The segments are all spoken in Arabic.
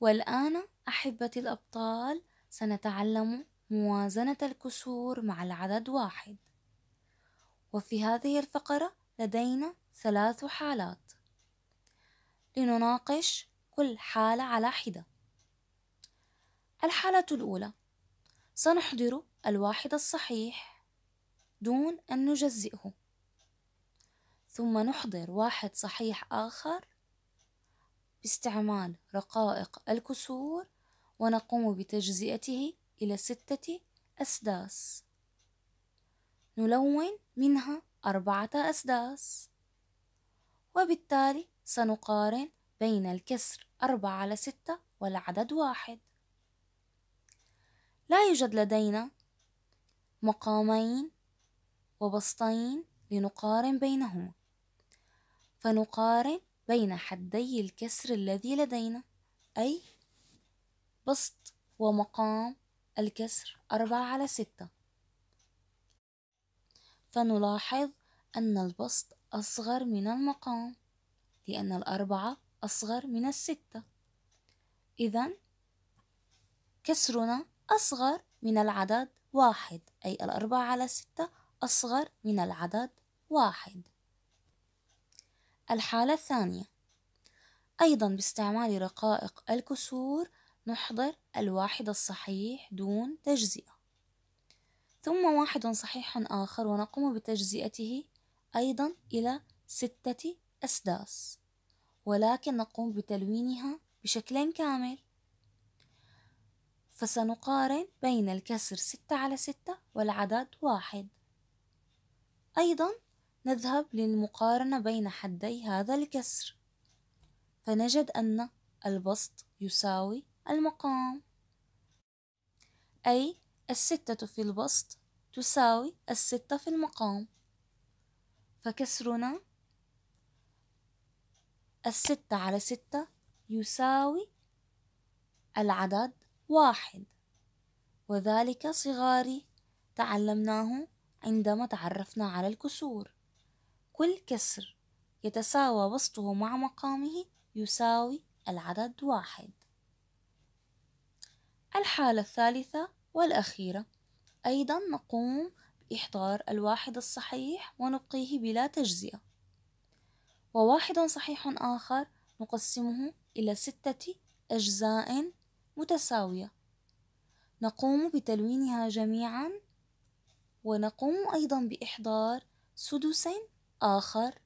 والآن أحبتي الأبطال سنتعلم موازنة الكسور مع العدد واحد وفي هذه الفقرة لدينا ثلاث حالات لنناقش كل حالة على حدة الحالة الأولى سنحضر الواحد الصحيح دون أن نجزئه ثم نحضر واحد صحيح آخر باستعمال رقائق الكسور ونقوم بتجزئته إلى ستة أسداس نلون منها أربعة أسداس وبالتالي سنقارن بين الكسر أربعة على ستة والعدد واحد لا يوجد لدينا مقامين وبسطين لنقارن بينهما فنقارن بين حدي الكسر الذي لدينا أي بسط ومقام الكسر أربعة على ستة فنلاحظ أن البسط أصغر من المقام لأن الأربعة أصغر من الستة إذا كسرنا أصغر من العدد واحد أي الأربعة على ستة أصغر من العدد واحد الحالة الثانية أيضا باستعمال رقائق الكسور نحضر الواحد الصحيح دون تجزئة ثم واحد صحيح آخر ونقوم بتجزئته أيضا إلى ستة أسداس ولكن نقوم بتلوينها بشكل كامل فسنقارن بين الكسر ستة على ستة والعدد واحد أيضا نذهب للمقارنة بين حدي هذا الكسر فنجد أن البسط يساوي المقام أي الستة في البسط تساوي الستة في المقام فكسرنا الستة على ستة يساوي العدد واحد وذلك صغاري تعلمناه عندما تعرفنا على الكسور كل كسر يتساوى وسطه مع مقامه يساوي العدد واحد الحالة الثالثة والأخيرة أيضا نقوم بإحضار الواحد الصحيح ونبقيه بلا تجزئة وواحد صحيح آخر نقسمه إلى ستة أجزاء متساوية نقوم بتلوينها جميعا ونقوم أيضا بإحضار سدس آخر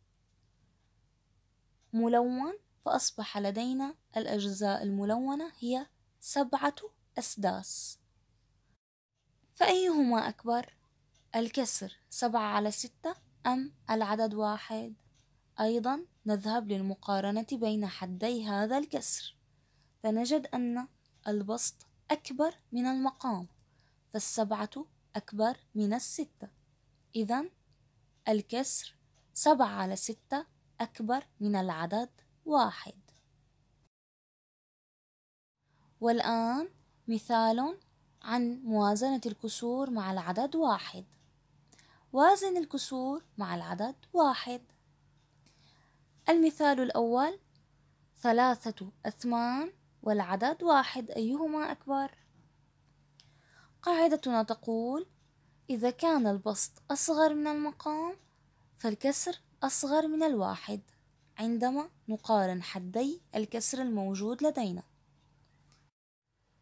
ملون فأصبح لدينا الأجزاء الملونة هي سبعة أسداس فأيهما أكبر؟ الكسر سبعة على ستة أم العدد واحد؟ أيضا نذهب للمقارنة بين حدي هذا الكسر فنجد أن البسط أكبر من المقام فالسبعة أكبر من الستة إذا الكسر سبعة على ستة أكبر من العدد واحد والآن مثال عن موازنة الكسور مع العدد واحد وازن الكسور مع العدد واحد المثال الأول ثلاثة أثمان والعدد واحد أيهما أكبر؟ قاعدتنا تقول إذا كان البسط أصغر من المقام فالكسر أصغر من الواحد عندما نقارن حدي الكسر الموجود لدينا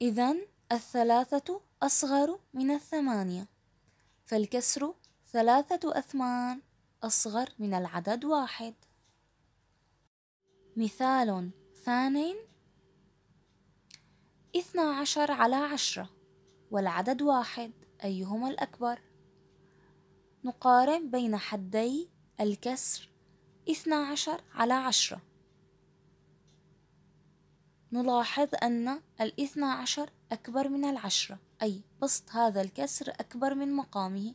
إذن الثلاثة أصغر من الثمانية فالكسر ثلاثة أثمان أصغر من العدد واحد مثال ثاني اثنا عشر على عشرة والعدد واحد أيهما الأكبر؟ نقارن بين حدي الكسر اثنا عشر على عشرة نلاحظ أن الاثنى عشر أكبر من العشرة أي بسط هذا الكسر أكبر من مقامه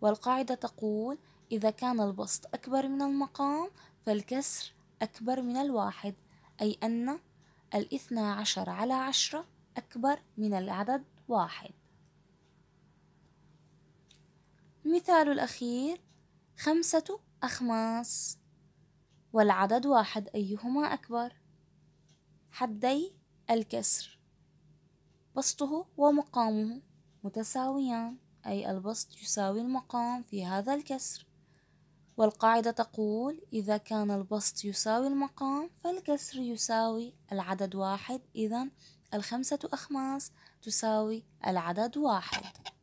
والقاعدة تقول إذا كان البسط أكبر من المقام فالكسر أكبر من الواحد أي أن الاثنى عشر على عشرة أكبر من العدد واحد المثال الأخير خمسة أخماس والعدد واحد أيهما أكبر حدي الكسر بسطه ومقامه متساويان أي البسط يساوي المقام في هذا الكسر والقاعدة تقول إذا كان البسط يساوي المقام فالكسر يساوي العدد واحد إذا الخمسة أخماس تساوي العدد واحد